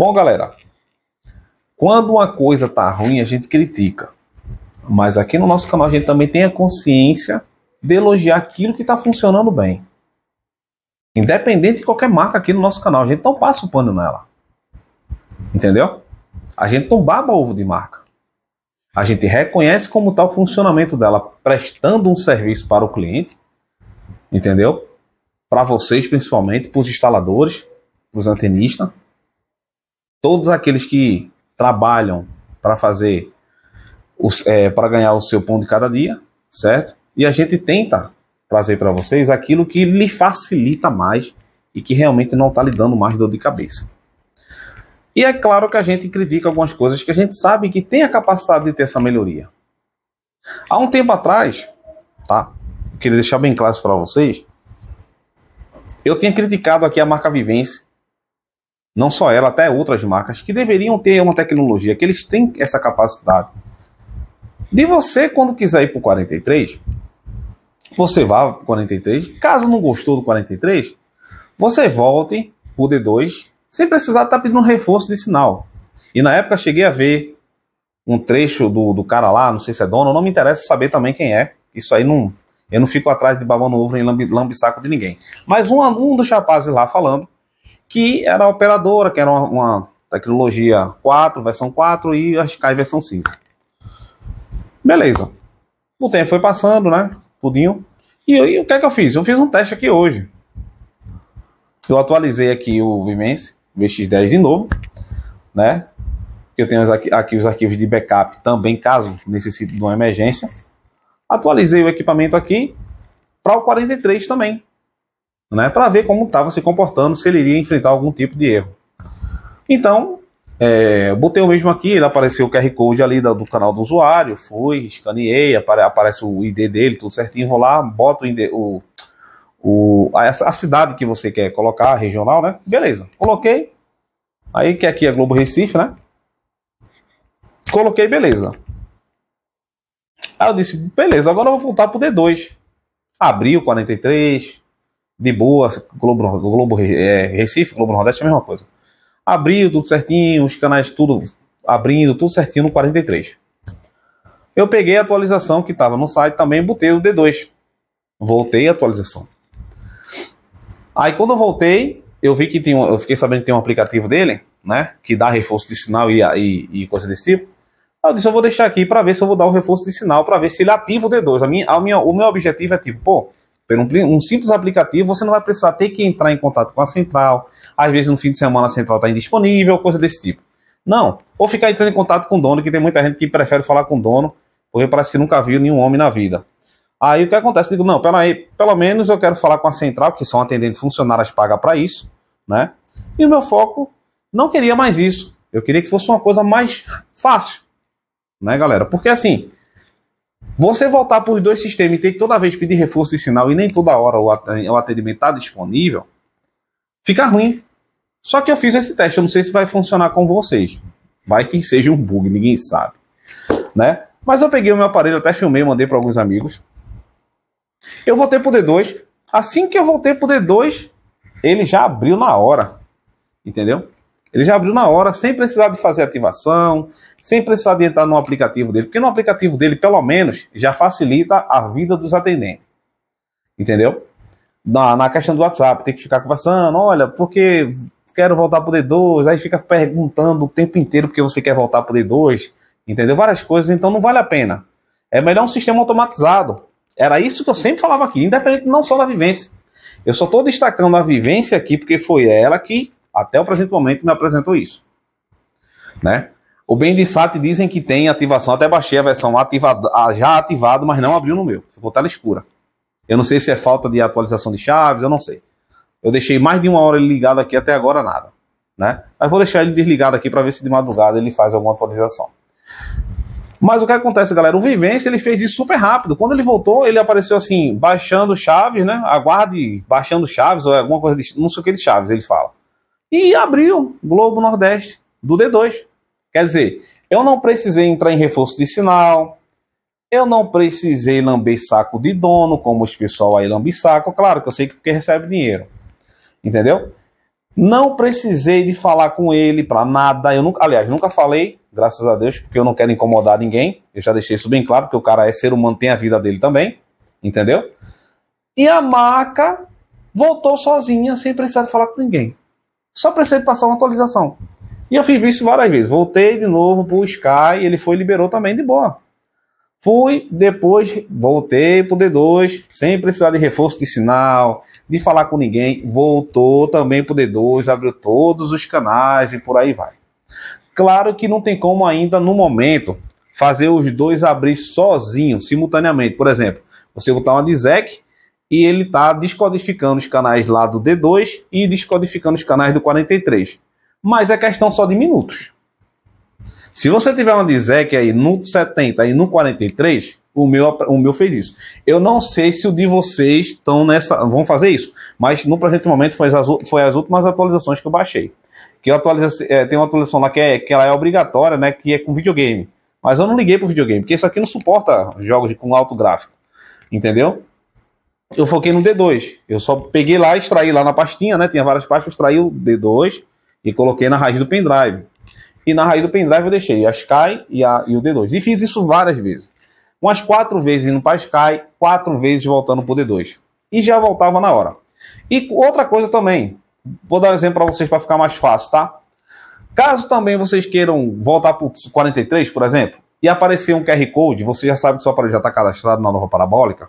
Bom, galera, quando uma coisa tá ruim, a gente critica. Mas aqui no nosso canal a gente também tem a consciência de elogiar aquilo que está funcionando bem. Independente de qualquer marca aqui no nosso canal, a gente não passa o pano nela. Entendeu? A gente não baba ovo de marca. A gente reconhece como está o funcionamento dela, prestando um serviço para o cliente, entendeu? Para vocês principalmente, para os instaladores, para os antenistas todos aqueles que trabalham para fazer é, para ganhar o seu pão de cada dia, certo? E a gente tenta trazer para vocês aquilo que lhe facilita mais e que realmente não está lhe dando mais dor de cabeça. E é claro que a gente critica algumas coisas que a gente sabe que tem a capacidade de ter essa melhoria. Há um tempo atrás, tá? Queria deixar bem claro para vocês. Eu tinha criticado aqui a marca Vivência não só ela, até outras marcas, que deveriam ter uma tecnologia, que eles têm essa capacidade. De você, quando quiser ir para o 43, você vá para o 43. Caso não gostou do 43, você volte para o D2, sem precisar estar tá pedindo um reforço de sinal. E na época cheguei a ver um trecho do, do cara lá, não sei se é dono, não me interessa saber também quem é. Isso aí não. Eu não fico atrás de babão no ovo nem lambi, lambi saco de ninguém. Mas um, um dos rapazes lá falando que era a operadora, que era uma, uma tecnologia 4, versão 4 e a Sky versão 5. Beleza. O tempo foi passando, né? Tudinho. E, e o que é que eu fiz? Eu fiz um teste aqui hoje. Eu atualizei aqui o Vimense, VX10 de novo, né? Eu tenho aqui, aqui os arquivos de backup também, caso necessite de uma emergência. Atualizei o equipamento aqui para o 43 também né, para ver como estava se comportando, se ele iria enfrentar algum tipo de erro. Então, é, botei o mesmo aqui, ele apareceu o QR Code ali do, do canal do usuário, fui, escaneei, apare, aparece o ID dele, tudo certinho, vou lá, boto o, ID, o, o a, a, cidade que você quer colocar, regional, né? Beleza, coloquei. Aí que aqui é Globo Recife, né? Coloquei, beleza. Aí eu disse, beleza, agora eu vou voltar pro D2. Abri o 43, de boa, Globo, Globo é, Recife, Globo Nordeste é a mesma coisa. Abriu tudo certinho, os canais tudo abrindo, tudo certinho no 43. Eu peguei a atualização que estava no site também, botei o D2. Voltei a atualização. Aí quando eu voltei, eu vi que tem eu fiquei sabendo que tem um aplicativo dele, né, que dá reforço de sinal e, e, e coisa desse tipo. Eu disse, eu vou deixar aqui para ver se eu vou dar o reforço de sinal, para ver se ele ativa o D2. A minha, a minha, o meu objetivo é tipo, pô, por um, um simples aplicativo, você não vai precisar ter que entrar em contato com a central. Às vezes, no fim de semana, a central está indisponível, coisa desse tipo. Não. Ou ficar entrando em contato com o dono, que tem muita gente que prefere falar com o dono, porque parece que nunca viu nenhum homem na vida. Aí o que acontece? Digo, não, peraí, pelo menos eu quero falar com a central, que são atendentes funcionários pagas para isso, né? E o meu foco não queria mais isso. Eu queria que fosse uma coisa mais fácil, né, galera? Porque assim, você voltar para os dois sistemas e ter que toda vez pedir reforço de sinal e nem toda hora o atendimento está disponível, fica ruim. Só que eu fiz esse teste, eu não sei se vai funcionar com vocês. Vai que seja um bug, ninguém sabe. Né? Mas eu peguei o meu aparelho, até filmei, mandei para alguns amigos. Eu voltei para o D2. Assim que eu voltei para o D2, ele já abriu na hora. Entendeu? Ele já abriu na hora, sem precisar de fazer ativação, sem precisar de entrar no aplicativo dele, porque no aplicativo dele, pelo menos, já facilita a vida dos atendentes. Entendeu? Na, na questão do WhatsApp, tem que ficar conversando, olha, porque quero voltar o D2, aí fica perguntando o tempo inteiro porque você quer voltar o D2, entendeu? Várias coisas, então não vale a pena. É melhor um sistema automatizado. Era isso que eu sempre falava aqui, independente não só da vivência. Eu só estou destacando a vivência aqui porque foi ela que até o presente momento me apresentou isso. Né? O Bendisat dizem que tem ativação, até baixei a versão ativada, ah, já ativado, mas não abriu no meu. Ficou tela escura. Eu não sei se é falta de atualização de chaves, eu não sei. Eu deixei mais de uma hora ele ligado aqui, até agora nada. Né? Mas vou deixar ele desligado aqui para ver se de madrugada ele faz alguma atualização. Mas o que acontece, galera? O Vivência ele fez isso super rápido. Quando ele voltou, ele apareceu assim, baixando chaves, né? Aguarde, baixando chaves ou alguma coisa de. Não sei o que de chaves ele fala e abriu Globo Nordeste do D2. Quer dizer, eu não precisei entrar em reforço de sinal, eu não precisei lamber saco de dono, como os pessoal aí lambe saco. Claro que eu sei que porque recebe dinheiro. Entendeu? Não precisei de falar com ele para nada. Eu nunca, aliás, nunca falei, graças a Deus, porque eu não quero incomodar ninguém. Eu já deixei isso bem claro, porque o cara é ser humano, tem a vida dele também. Entendeu? E a maca voltou sozinha, sem precisar falar com ninguém. Só precisa passar uma atualização. E eu fiz isso várias vezes. Voltei de novo pro Sky, ele foi liberou também de boa. Fui, depois voltei pro D2, sem precisar de reforço de sinal, de falar com ninguém. Voltou também pro D2, abriu todos os canais e por aí vai. Claro que não tem como ainda no momento fazer os dois abrir sozinho, simultaneamente. Por exemplo, você botar uma de ZEC e ele está descodificando os canais lá do D2 e descodificando os canais do 43. Mas é questão só de minutos. Se você tiver uma que aí no 70 e no 43, o meu, o meu fez isso. Eu não sei se o de vocês estão nessa. vão fazer isso, mas no presente momento foi as, foi as últimas atualizações que eu baixei. Que eu atualiza, é, tem uma atualização lá que, é, que ela é obrigatória, né? Que é com videogame. Mas eu não liguei pro videogame, porque isso aqui não suporta jogos com alto gráfico. Entendeu? eu foquei no D2. Eu só peguei lá, extraí lá na pastinha, né? Tinha várias pastas, extraí o D2 e coloquei na raiz do pendrive. E na raiz do pendrive eu deixei a Sky e, a, e o D2. E fiz isso várias vezes. Umas quatro vezes indo para Sky, quatro vezes voltando para o D2. E já voltava na hora. E outra coisa também, vou dar um exemplo para vocês para ficar mais fácil, tá? Caso também vocês queiram voltar para o 43, por exemplo, e aparecer um QR Code, você já sabe que seu aparelho já está cadastrado na nova parabólica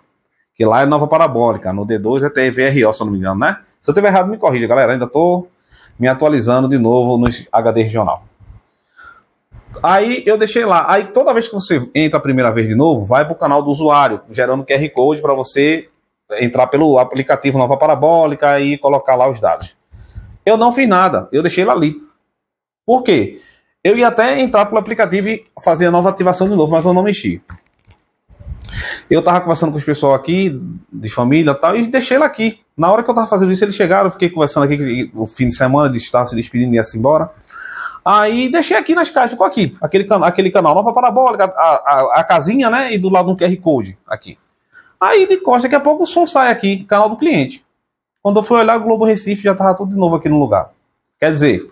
que lá é nova parabólica, no D2 é TVRO, se eu não me engano, né? Se eu tiver errado, me corrija, galera, ainda estou me atualizando de novo no HD regional. Aí eu deixei lá. Aí toda vez que você entra a primeira vez de novo, vai para o canal do usuário, gerando QR Code para você entrar pelo aplicativo Nova Parabólica e colocar lá os dados. Eu não fiz nada, eu deixei lá ali. Por quê? Eu ia até entrar pelo aplicativo e fazer a nova ativação de novo, mas eu não mexi. Eu tava conversando com os pessoal aqui, de família e tal, e deixei ela aqui. Na hora que eu tava fazendo isso, eles chegaram, eu fiquei conversando aqui o fim de semana, de estar se despedindo e ia-se embora. Aí deixei aqui nas caixas, ficou aqui, aquele, can aquele canal Nova Parabólica, a, a, a, casinha, né? E do lado um QR Code aqui. Aí de costa, daqui a pouco o som sai aqui, canal do cliente. Quando eu fui olhar o Globo Recife, já tava tudo de novo aqui no lugar. Quer dizer,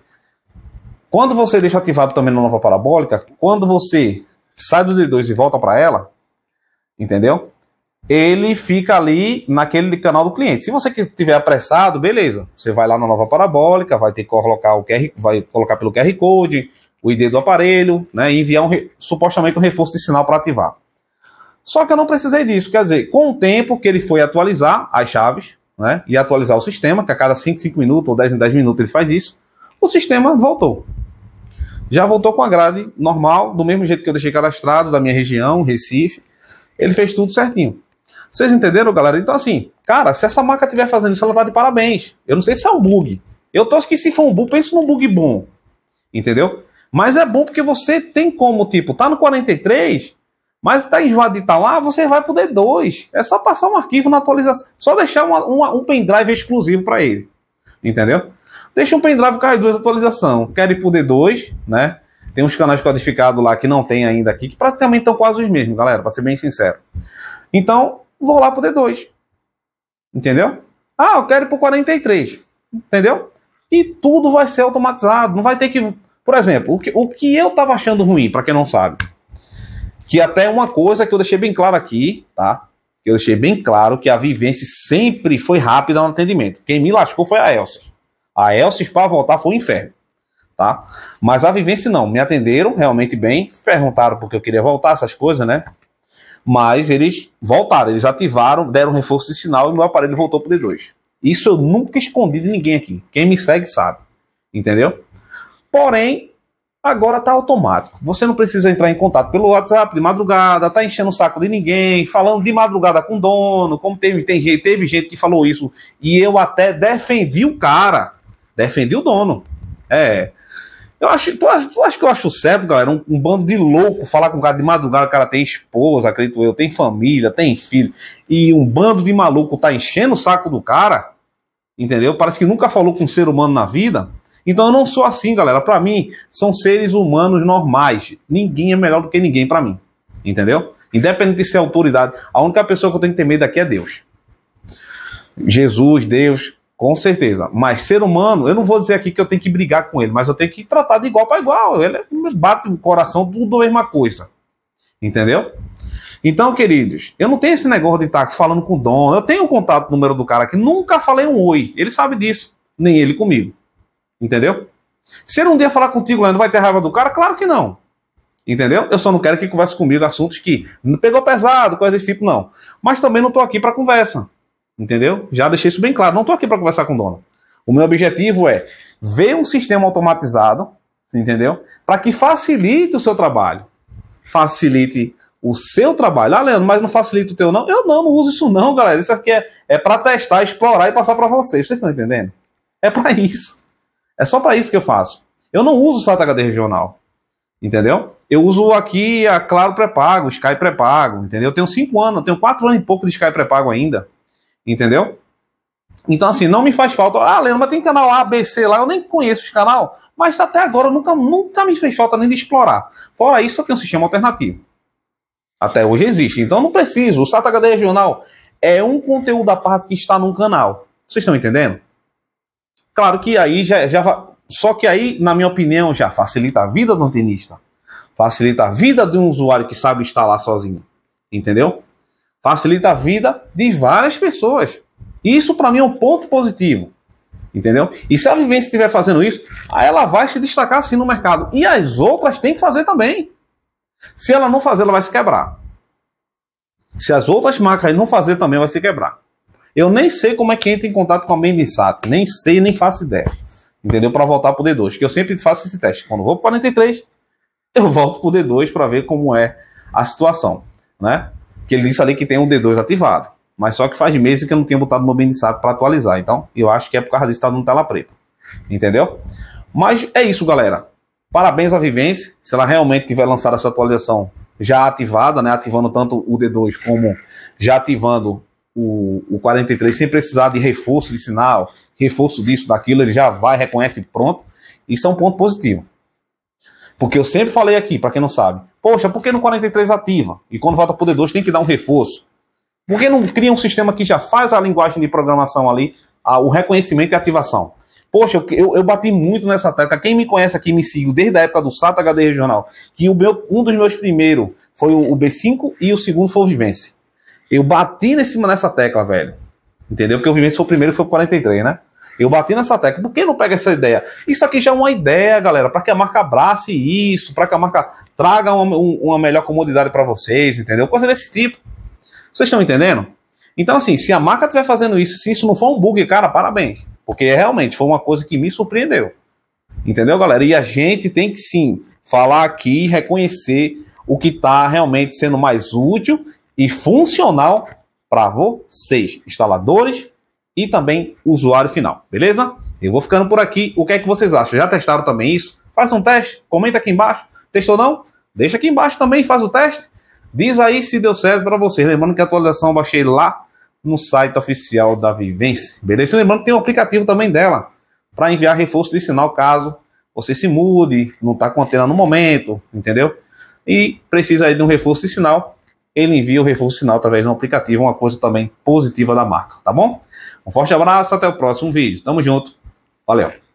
quando você deixa ativado também na nova parabólica, quando você sai do D2 e volta para ela, Entendeu? Ele fica ali naquele canal do cliente. Se você estiver apressado, beleza. Você vai lá na nova parabólica, vai ter que colocar o QR, vai colocar pelo QR Code, o ID do aparelho, né, e enviar um, supostamente um reforço de sinal para ativar. Só que eu não precisei disso, quer dizer, com o tempo que ele foi atualizar as chaves, né, e atualizar o sistema, que a cada 5, 5 minutos ou 10 em 10 minutos ele faz isso, o sistema voltou. Já voltou com a grade normal, do mesmo jeito que eu deixei cadastrado da minha região, Recife, ele fez tudo certinho. Vocês entenderam, galera? Então, assim, cara, se essa marca estiver fazendo isso, ela tá de parabéns. Eu não sei se é um bug. Eu tô que se for um bug, penso num bug bom. Entendeu? Mas é bom porque você tem como, tipo, tá no 43, mas tá enjoado de estar tá lá, você vai pro D2. É só passar um arquivo na atualização. Só deixar uma, uma, um pendrive exclusivo para ele. Entendeu? Deixa um pendrive com as duas atualizações. Quer ir pro D2, né? Tem uns canais codificados lá que não tem ainda aqui, que praticamente estão quase os mesmos, galera, para ser bem sincero. Então, vou lá pro D2. Entendeu? Ah, eu quero ir pro 43. Entendeu? E tudo vai ser automatizado. Não vai ter que. Por exemplo, o que, o que eu tava achando ruim, para quem não sabe. Que até uma coisa que eu deixei bem claro aqui, tá? eu deixei bem claro que a vivência sempre foi rápida no atendimento. Quem me lascou foi a Elsa. A Elsa, para voltar, foi um inferno tá? Mas a vivência não, me atenderam realmente bem, perguntaram porque eu queria voltar, essas coisas, né? Mas eles voltaram, eles ativaram, deram um reforço de sinal e meu aparelho voltou pro D2. Isso eu nunca escondi de ninguém aqui. Quem me segue sabe, entendeu? Porém, agora tá automático. Você não precisa entrar em contato pelo WhatsApp de madrugada, tá enchendo o saco de ninguém, falando de madrugada com o dono, como teve, tem, teve gente que falou isso, e eu até defendi o cara, defendi o dono. É, eu acho, tu, tu acha que eu acho certo, galera? Um, um, bando de louco falar com o cara de madrugada, o cara tem esposa, acredito eu, tem família, tem filho, e um bando de maluco tá enchendo o saco do cara, entendeu? Parece que nunca falou com um ser humano na vida. Então eu não sou assim, galera. Para mim, são seres humanos normais. Ninguém é melhor do que ninguém para mim, entendeu? Independente de ser autoridade, a única pessoa que eu tenho que ter medo aqui é Deus. Jesus, Deus, com certeza. Mas ser humano, eu não vou dizer aqui que eu tenho que brigar com ele, mas eu tenho que tratar de igual para igual. É, ele bate o coração, tudo a mesma coisa. Entendeu? Então, queridos, eu não tenho esse negócio de estar tá falando com o Dom. Eu tenho o contato o número do cara aqui. Nunca falei um oi. Ele sabe disso. Nem ele comigo. Entendeu? Se ele um dia falar contigo, Leandro, vai ter raiva do cara? Claro que não. Entendeu? Eu só não quero que converse comigo assuntos que pegou pesado, coisa desse tipo, não. Mas também não estou aqui para conversa. Entendeu? Já deixei isso bem claro. Não estou aqui para conversar com o dono. O meu objetivo é ver um sistema automatizado, entendeu? Para que facilite o seu trabalho. Facilite o seu trabalho. Ah, Leandro, mas não facilita o teu, não? Eu não, não uso isso, não, galera. Isso aqui é, é para testar, explorar e passar para vocês. Vocês estão entendendo? É para isso. É só para isso que eu faço. Eu não uso o SATA HD regional. Entendeu? Eu uso aqui a Claro pré-pago, Sky pré-pago, entendeu? Eu tenho 5 anos, tenho 4 anos e pouco de Sky pré-pago ainda. Entendeu? Então, assim, não me faz falta. Ah, Leandro, mas tem canal ABC lá, eu nem conheço os canal, mas até agora nunca, nunca me fez falta nem de explorar. Fora isso, eu tenho um sistema alternativo. Até hoje existe. Então, não preciso. O Sata HD Regional é um conteúdo à parte que está num canal. Vocês estão entendendo? Claro que aí já, já. Só que aí, na minha opinião, já facilita a vida do antenista. Facilita a vida de um usuário que sabe instalar sozinho. Entendeu? facilita a vida de várias pessoas. Isso para mim é um ponto positivo. Entendeu? E se a vivência estiver fazendo isso, ela vai se destacar assim no mercado. E as outras têm que fazer também. Se ela não fazer, ela vai se quebrar. Se as outras marcas não fazer, também vai se quebrar. Eu nem sei como é que entra em contato com a Mendisat. Nem sei, nem faço ideia. Entendeu? Para voltar pro D2. Que eu sempre faço esse teste. Quando vou pro 43, eu volto pro D2 para ver como é a situação. Né? que ele disse ali que tem um D2 ativado. Mas só que faz meses que eu não tinha botado meu bem de para atualizar. Então, eu acho que é por causa disso que está no tela preta. Entendeu? Mas é isso, galera. Parabéns à Vivência. Se ela realmente tiver lançado essa atualização já ativada, né? Ativando tanto o D2 como já ativando o, o 43 sem precisar de reforço de sinal, reforço disso, daquilo, ele já vai, reconhece pronto. Isso é um ponto positivo. Porque eu sempre falei aqui, para quem não sabe, poxa, por que no 43 ativa? E quando volta para o D2 tem que dar um reforço. Por que não cria um sistema que já faz a linguagem de programação ali, a, o reconhecimento e ativação? Poxa, eu, eu bati muito nessa tecla. Quem me conhece aqui, me segue desde a época do SATA HD Regional, que o meu, um dos meus primeiros foi o, o B5 e o segundo foi o Vivense. Eu bati nesse, nessa tecla, velho. Entendeu? Porque o Vivense foi o primeiro, foi o 43, né? Eu bati nessa tecla. Por que não pega essa ideia? Isso aqui já é uma ideia, galera, para que a marca abrace isso, para que a marca traga uma, uma melhor comodidade para vocês, entendeu? Coisa desse tipo. Vocês estão entendendo? Então, assim, se a marca estiver fazendo isso, se isso não for um bug, cara, parabéns. Porque é realmente foi uma coisa que me surpreendeu. Entendeu, galera? E a gente tem que sim falar aqui e reconhecer o que está realmente sendo mais útil e funcional para vocês, instaladores, e também o usuário final, beleza? Eu vou ficando por aqui. O que é que vocês acham? Já testaram também isso? Faça um teste, comenta aqui embaixo. Testou não? Deixa aqui embaixo também, faz o teste. Diz aí se deu certo para vocês. Lembrando que a atualização eu baixei lá no site oficial da Vivência. beleza? Lembrando que tem um aplicativo também dela para enviar reforço de sinal caso você se mude, não está com antena no momento, entendeu? E precisa aí de um reforço de sinal, ele envia o reforço de sinal através de um aplicativo, uma coisa também positiva da marca, tá bom? Um forte abraço, até o próximo vídeo. Tamo junto. Valeu.